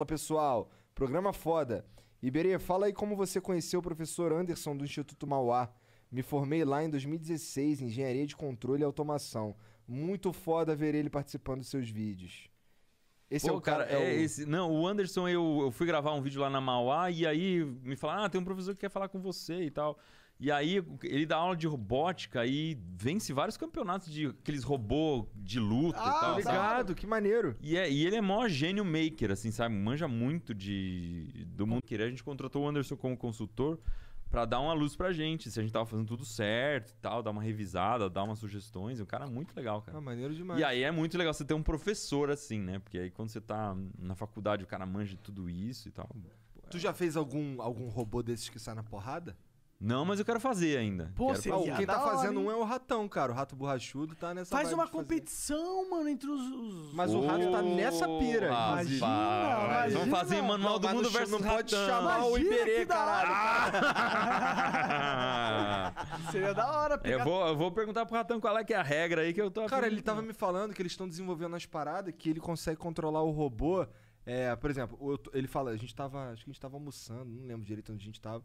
Fala pessoal, programa foda. Iberê, fala aí como você conheceu o professor Anderson do Instituto Mauá. Me formei lá em 2016 em Engenharia de Controle e Automação. Muito foda ver ele participando dos seus vídeos. Esse Pô, é o cara. É, é o... Esse, não, o Anderson, eu, eu fui gravar um vídeo lá na Mauá e aí me falaram: ah, tem um professor que quer falar com você e tal. E aí ele dá aula de robótica e vence vários campeonatos de aqueles robô de luta ah, e tal. Ligado, que maneiro. E, é, e ele é mó gênio maker, assim, sabe? Manja muito de do mundo que é. A gente contratou o Anderson como consultor para dar uma luz pra gente, se a gente tava fazendo tudo certo e tal, dar uma revisada, dar umas sugestões. O é cara é muito legal, cara. É maneiro demais. E aí é muito legal você ter um professor assim, né? Porque aí quando você tá na faculdade, o cara manja tudo isso e tal. Tu já fez algum, algum robô desses que sai na porrada? Não, mas eu quero fazer ainda. Pô, quero seria fazer. Quem tá hora, fazendo hein? um é o ratão, cara. O rato borrachudo tá nessa. Faz uma competição, fazer. mano, entre os. os... Mas o rato tá nessa pira. Imagina, imagina. Vamos fazer manual do mundo versus não ratão. pode chamar imagina o Iberê, caralho. Cara. seria da hora, é, pegar... eu vou, eu vou perguntar pro ratão qual é que é a regra aí que eu tô. Cara, ele tava me falando que eles estão desenvolvendo as paradas que ele consegue controlar o robô. É, por exemplo, ele fala, a gente tava. Acho que a gente tava almoçando, não lembro direito onde a gente tava.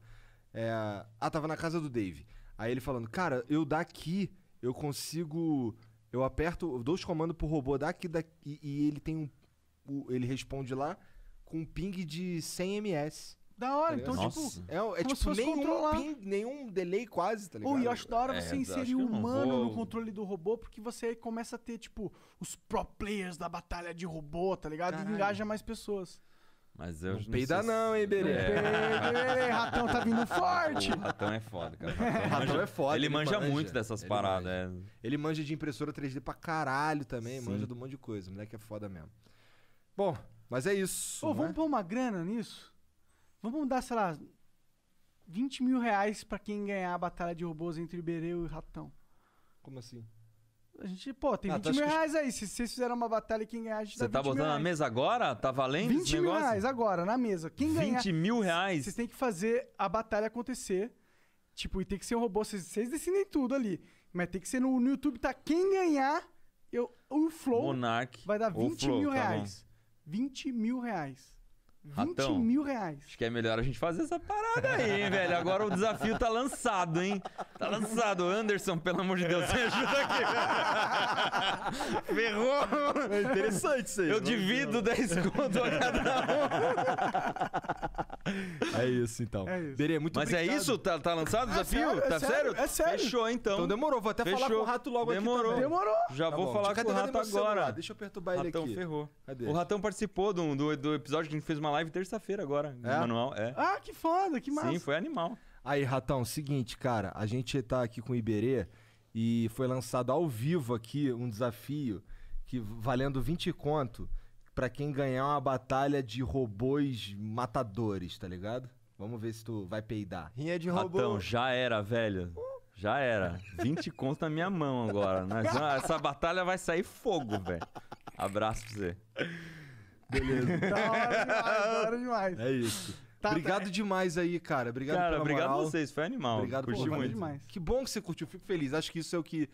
É... Ah, tava na casa do Dave. Aí ele falando, cara, eu daqui eu consigo. Eu aperto, eu dou os comandos pro robô daqui, daqui e, ele tem um. ele responde lá com um ping de 100 ms. Da hora, tá então, Nossa. tipo. É, é tipo, nenhum, controlar. ping, nenhum delay quase, tá ligado? e eu acho da hora é, você inserir o humano vou... no controle do robô, porque você aí começa a ter, tipo, os pro players da batalha de robô, tá ligado? Caralho. E engaja mais pessoas. Mas eu não, não peida se... não, hein, Berê? É. ratão tá vindo forte! O ratão é foda, cara. Ratão, ratão manja... é foda. Ele, manja, manja, muito dessas ele paradas. Manja. É. Ele manja de impressora 3D pra caralho também. Sim. Manja de um monte de coisa. O moleque é foda mesmo. Bom, mas é isso. Pô, vamos é? pôr uma grana nisso? Vamos dar, sei lá, 20 mil reais pra quem ganhar a batalha de robôs entre Berê e Ratão. Como assim? A gente, pô, tem ah, 20 mil reais que... aí. Se vocês fizeram uma batalha, quem ganhar, a gente Você tá botando na mesa agora? Tá valendo 20 mil negócio? reais agora, na mesa. Quem 20 ganhar... 20 mil reais? Vocês têm que fazer a batalha acontecer. Tipo, e tem que ser um robô. Vocês decidem tudo ali. Mas tem que ser no, no YouTube, tá? Quem ganhar, eu, o Flow Monarch, vai dar 20 flow, mil tá reais. Bom. 20 mil reais. Ratão, 20 mil reais. Acho que é melhor a gente fazer essa parada aí, hein, velho? Agora o desafio tá lançado, hein? Tá lançado. Anderson, pelo amor de Deus, me ajuda aqui. Ferrou! É interessante isso aí. Eu divido 10 conto a cada um. É isso, então. É isso. muito Mas é obrigado. é isso? Tá, tá lançado o é desafio? É sério, tá é sério? sério? É sério. Fechou, então. Então demorou. Vou até Fechou. falar com o Rato logo demorou. aqui Demorou. Demorou. Já tá vou bom. falar Cadê com o Rato agora. Deixa eu perturbar ratão ele aqui. Ratão ferrou. Cadê? O Ratão participou do, do, do episódio que a gente fez uma live terça-feira agora, é? manual. É. Ah, que foda, que massa. Sim, foi animal. Aí, Ratão, seguinte, cara, a gente tá aqui com o Iberê e foi lançado ao vivo aqui um desafio que valendo 20 conto para quem ganhar uma batalha de robôs matadores, tá ligado? Vamos ver se tu vai peidar. Rinha de robô. Ratão, já era, velho. Já era. 20 conto na minha mão agora. Mas, essa batalha vai sair fogo, velho. Abraço pra você. Beleza. da hora demais, da hora demais. É isso. Tá, obrigado tá. demais aí, cara. Obrigado Cara, obrigado a vocês. Foi animal. Obrigado Curti Pô, muito. Demais. Que bom que você curtiu. Fico feliz. Acho que isso é o que